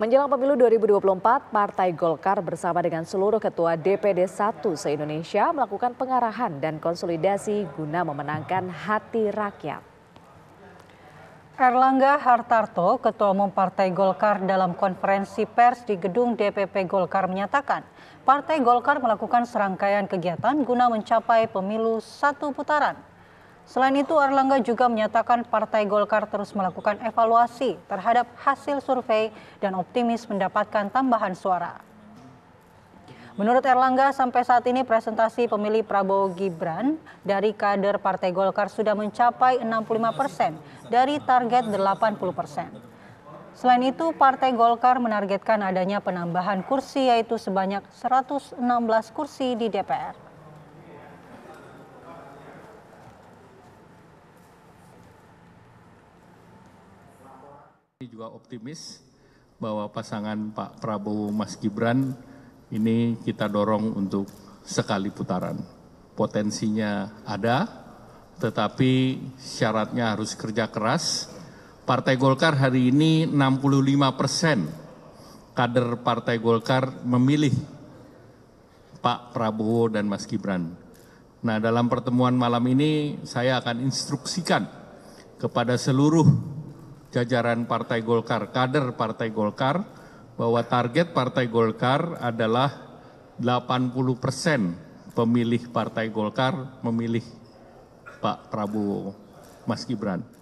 Menjelang pemilu 2024, Partai Golkar bersama dengan seluruh ketua DPD 1 se-Indonesia melakukan pengarahan dan konsolidasi guna memenangkan hati rakyat. Erlangga Hartarto, Ketua Umum Partai Golkar dalam konferensi pers di gedung DPP Golkar menyatakan, Partai Golkar melakukan serangkaian kegiatan guna mencapai pemilu satu putaran. Selain itu, Erlangga juga menyatakan Partai Golkar terus melakukan evaluasi terhadap hasil survei dan optimis mendapatkan tambahan suara. Menurut Erlangga, sampai saat ini presentasi pemilih Prabowo Gibran dari kader Partai Golkar sudah mencapai 65 persen dari target 80 persen. Selain itu, Partai Golkar menargetkan adanya penambahan kursi yaitu sebanyak 116 kursi di DPR. Kami juga optimis bahwa pasangan Pak Prabowo Mas Gibran ini kita dorong untuk sekali putaran. Potensinya ada, tetapi syaratnya harus kerja keras. Partai Golkar hari ini 65 persen kader Partai Golkar memilih Pak Prabowo dan Mas Gibran. Nah dalam pertemuan malam ini saya akan instruksikan kepada seluruh jajaran Partai Golkar, kader Partai Golkar, bahwa target Partai Golkar adalah 80 persen pemilih Partai Golkar memilih Pak Prabowo, Mas Gibran.